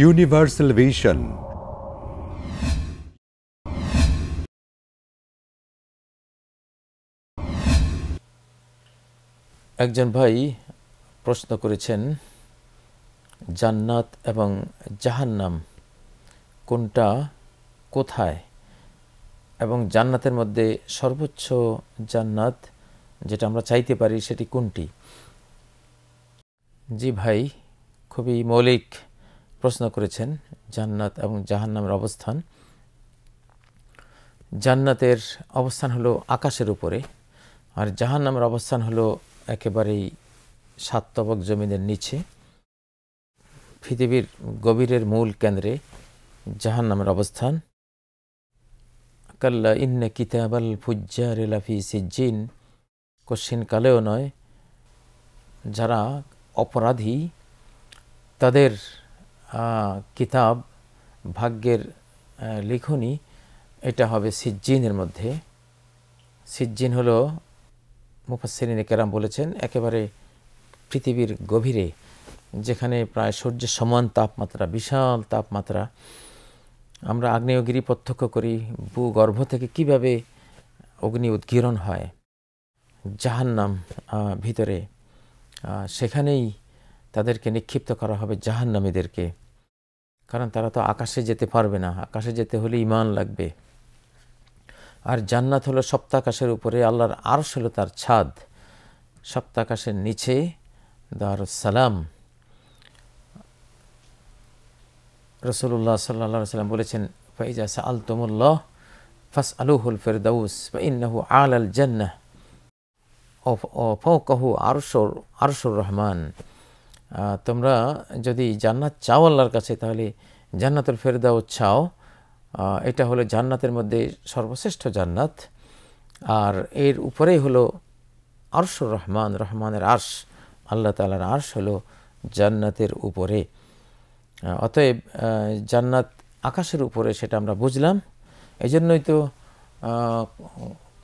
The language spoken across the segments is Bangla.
ইউনিভার্সাল ভিশন একজন ভাই প্রশ্ন করেছেন জান্নাত এবং জাহান্নাম কোনটা কোথায় এবং জান্নাতের মধ্যে সর্বোচ্চ জান্নাত যেটা আমরা চাইতে পারি সেটি কোনটি জি ভাই খুবই মৌলিক প্রশ্ন করেছেন জান্নাত এবং জাহান্নামের অবস্থান জান্নাতের অবস্থান হলো আকাশের উপরে আর জাহান্নামের অবস্থান হলো একেবারেই তবক জমিনের নিচে পৃথিবীর গভীরের মূল কেন্দ্রে জাহান্নামের অবস্থান কাল্লা ইন্নে কিতাবাল ফুজ্জার এলাফি সিজ্জিন কশিন কালেও নয় যারা অপরাধী তাদের কিতাব ভাগ্যের লিখনি এটা হবে সিজ্জিনের মধ্যে সিজ্জিন হল মুফাসিন কেরাম বলেছেন একেবারে পৃথিবীর গভীরে যেখানে প্রায় সূর্যের সমান তাপমাত্রা বিশাল তাপমাত্রা আমরা আগ্নেয়গিরি প্রত্যক্ষ করি ভূগর্ভ থেকে কিভাবে অগ্নি উদ্গীরণ হয় জাহান্নাম ভিতরে সেখানেই তাদেরকে নিক্ষিপ্ত করা হবে জাহান্নামীদেরকে কারণ তারা তো আকাশে যেতে পারবে না আকাশে যেতে হলে ইমান লাগবে আর জান্নাত হলো সপ্তাকাশের উপরে আল্লাহর আরশ হলো তার ছাদ সপ্তাকাশের নিচে দারুসালাম রসুল্লাহ সাল্লা সাল্লাম বলেছেন ফাইজা সা আল তোমুল্লাহ ফাস আলুহুল ফেরদাউস ইন্নাহু আল আল জান্নাহ ও ফৌকাহু আরশর আরশর রহমান তোমরা যদি জান্নাত চাও আল্লাহর কাছে তাহলে জান্নাতুল ফেরদাও চাও এটা হলো জান্নাতের মধ্যে সর্বশ্রেষ্ঠ জান্নাত আর এর উপরেই হলো আরশুর রহমান রহমানের আর্শ আল্লাহ তালার আর্শ হলো জান্নাতের উপরে অতএব জান্নাত আকাশের উপরে সেটা আমরা বুঝলাম এই জন্যই তো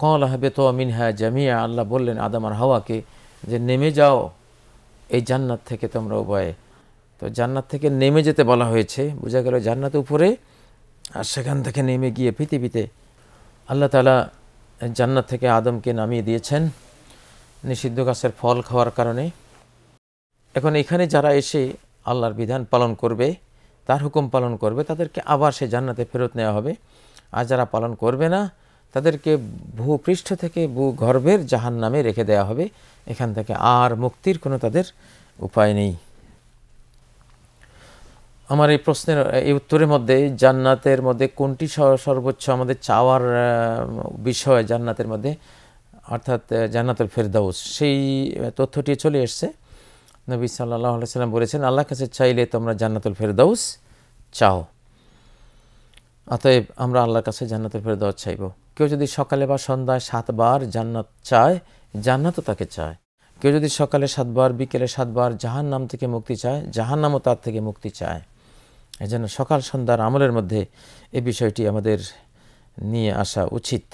কল হবে তো মিনহা জামিয়া আল্লাহ বললেন আদামার হাওয়াকে যে নেমে যাও এই জান্নাত থেকে তোমরা উভয়ে তো জান্নাত থেকে নেমে যেতে বলা হয়েছে বোঝা গেল জান্নাত উপরে আর সেখান থেকে নেমে গিয়ে পৃথিবীতে আল্লাহ তালা জান্নাত থেকে আদমকে নামিয়ে দিয়েছেন নিষিদ্ধ গাছের ফল খাওয়ার কারণে এখন এখানে যারা এসে আল্লাহর বিধান পালন করবে তার হুকুম পালন করবে তাদেরকে আবার সে জান্নাতে ফেরত নেওয়া হবে আর যারা পালন করবে না তাদেরকে ভূপৃষ্ঠ থেকে ভূগর্ভের জাহান নামে রেখে দেয়া হবে এখান থেকে আর মুক্তির কোনো তাদের উপায় নেই আমার এই প্রশ্নের এই উত্তরের মধ্যে জান্নাতের মধ্যে কোনটি সর্বোচ্চ আমাদের চাওয়ার বিষয় জান্নাতের মধ্যে অর্থাৎ জান্নাতুল ফেরদাউস সেই তথ্যটি চলে এসছে নবী সাল্লাহ সাল্লাম বলেছেন আল্লাহ কাছে চাইলে তোমরা জান্নাতুল ফেরদাউস চাও অতএব আমরা আল্লাহর কাছে জান্নাতের দেওয়া চাইব কেউ যদি সকালে বা সন্ধ্যায় সাতবার জান্নাত চায় জান্নাতও তাকে চায় কেউ যদি সকালে সাতবার বিকেলে সাতবার জাহান নাম থেকে মুক্তি চায় জাহান নামও তার থেকে মুক্তি চায় জন্য সকাল সন্ধ্যার আমলের মধ্যে এই বিষয়টি আমাদের নিয়ে আসা উচিত